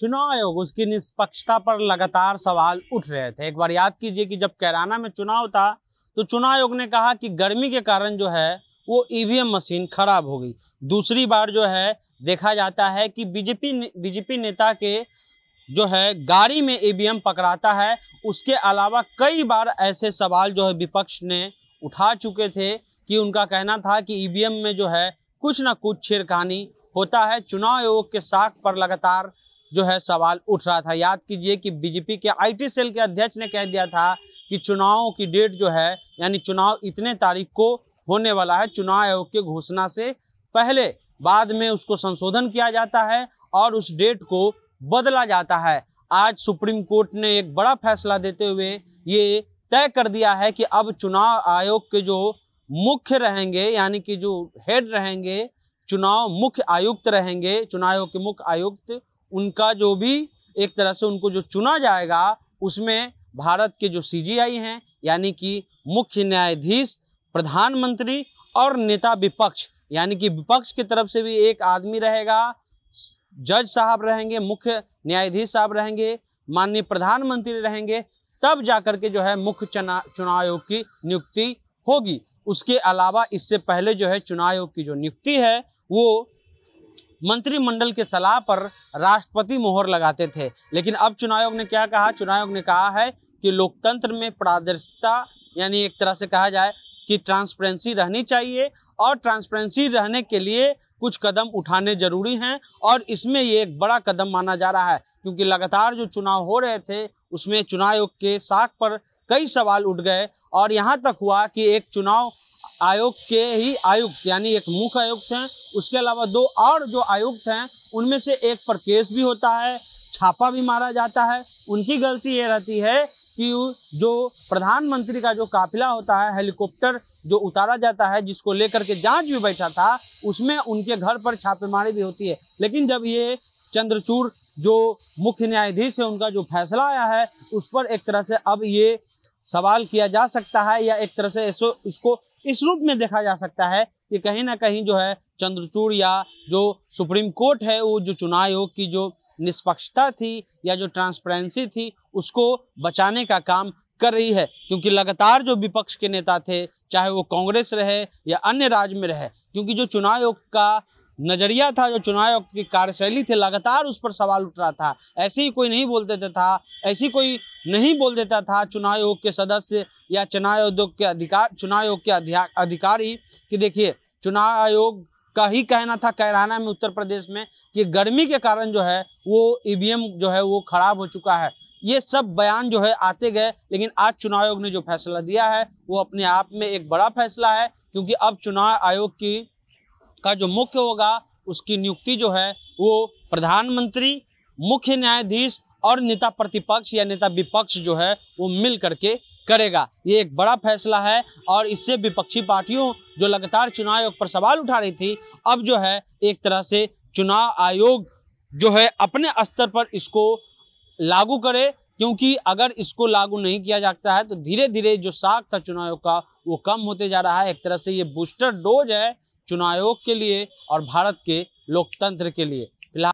चुनाव आयोग उसकी निष्पक्षता पर लगातार सवाल उठ रहे थे एक बार याद कीजिए कि जब कैराना में चुनाव था तो चुनाव आयोग ने कहा कि गर्मी के कारण जो है वो ईवीएम e मशीन खराब हो गई दूसरी बार जो है देखा जाता है कि बीजेपी बीजेपी नेता के जो है गाड़ी में ईवीएम e पकड़ाता है उसके अलावा कई बार ऐसे सवाल जो है विपक्ष ने उठा चुके थे कि उनका कहना था कि ईवीएम e में जो है कुछ ना कुछ छेड़खानी होता है चुनाव आयोग के साख पर लगातार जो है सवाल उठ रहा था याद कीजिए कि बीजेपी के आईटी सेल के अध्यक्ष ने कह दिया था कि चुनावों की डेट जो है यानी चुनाव इतने तारीख को होने वाला है चुनाव आयोग के घोषणा से पहले बाद में उसको संशोधन किया जाता है और उस डेट को बदला जाता है आज सुप्रीम कोर्ट ने एक बड़ा फैसला देते हुए ये तय कर दिया है कि अब चुनाव आयोग के जो मुख्य रहेंगे यानी कि जो हेड रहेंगे चुनाव मुख्य आयुक्त रहेंगे चुनाव आयोग के मुख्य आयुक्त उनका जो भी एक तरह से उनको जो चुना जाएगा उसमें भारत के जो सीजीआई हैं यानी कि मुख्य न्यायाधीश प्रधानमंत्री और नेता विपक्ष यानी कि विपक्ष की तरफ से भी एक आदमी रहेगा जज साहब रहेंगे मुख्य न्यायाधीश साहब रहेंगे माननीय प्रधानमंत्री रहेंगे तब जाकर के जो है मुख्य चुनाव आयोग की नियुक्ति होगी उसके अलावा इससे पहले जो है चुनाव आयोग की जो नियुक्ति है वो मंत्रिमंडल के सलाह पर राष्ट्रपति मोहर लगाते थे लेकिन अब चुनाव आयोग ने क्या कहा चुनाव आयोग ने कहा है कि लोकतंत्र में पारदर्शिता यानी एक तरह से कहा जाए कि ट्रांसपेरेंसी रहनी चाहिए और ट्रांसपेरेंसी रहने के लिए कुछ कदम उठाने जरूरी हैं और इसमें ये एक बड़ा कदम माना जा रहा है क्योंकि लगातार जो चुनाव हो रहे थे उसमें चुनाव आयोग के साख पर कई सवाल उठ गए और यहाँ तक हुआ कि एक चुनाव आयोग के ही आयुक्त यानी एक मुख्य आयुक्त हैं उसके अलावा दो और जो आयुक्त हैं उनमें से एक पर केस भी होता है छापा भी मारा जाता है उनकी गलती ये रहती है कि जो प्रधानमंत्री का जो काफिला होता है हेलीकॉप्टर जो उतारा जाता है जिसको लेकर के जांच भी बैठा था उसमें उनके घर पर छापेमारी भी होती है लेकिन जब ये चंद्रचूर जो मुख्य न्यायाधीश है उनका जो फैसला आया है उस पर एक तरह से अब ये सवाल किया जा सकता है या एक तरह से इसको इस रूप में देखा जा सकता है कि कहीं ना कहीं जो है चंद्रचूड़ या जो सुप्रीम कोर्ट है वो जो चुनाव आयोग की जो निष्पक्षता थी या जो ट्रांसपेरेंसी थी उसको बचाने का काम कर रही है क्योंकि लगातार जो विपक्ष के नेता थे चाहे वो कांग्रेस रहे या अन्य राज्य में रहे क्योंकि जो चुनाव आयोग का नज़रिया था जो चुनाव आयोग की कार्यशैली थी लगातार उस पर सवाल उठ रहा था ऐसे ही कोई नहीं बोल देता था ऐसी कोई नहीं बोल देता था चुनाव आयोग के सदस्य या चुनाव आयोग के अधिकार चुनाव आयोग के अधिकारी कि देखिए चुनाव आयोग का ही कहना था कैराना में उत्तर प्रदेश में कि गर्मी के कारण जो है वो ई जो है वो खराब हो चुका है ये सब बयान जो है आते गए लेकिन आज चुनाव आयोग ने जो फैसला दिया है वो अपने आप में एक बड़ा फैसला है क्योंकि अब चुनाव आयोग की का जो मुख्य होगा उसकी नियुक्ति जो है वो प्रधानमंत्री मुख्य न्यायाधीश और नेता प्रतिपक्ष या नेता विपक्ष जो है वो मिल करके करेगा ये एक बड़ा फैसला है और इससे विपक्षी पार्टियों जो लगातार चुनाव आयोग पर सवाल उठा रही थी अब जो है एक तरह से चुनाव आयोग जो है अपने स्तर पर इसको लागू करे क्योंकि अगर इसको लागू नहीं किया जाता है तो धीरे धीरे जो साख था चुनाव का वो कम होते जा रहा है एक तरह से ये बूस्टर डोज है चुनाव आयोग के लिए और भारत के लोकतंत्र के लिए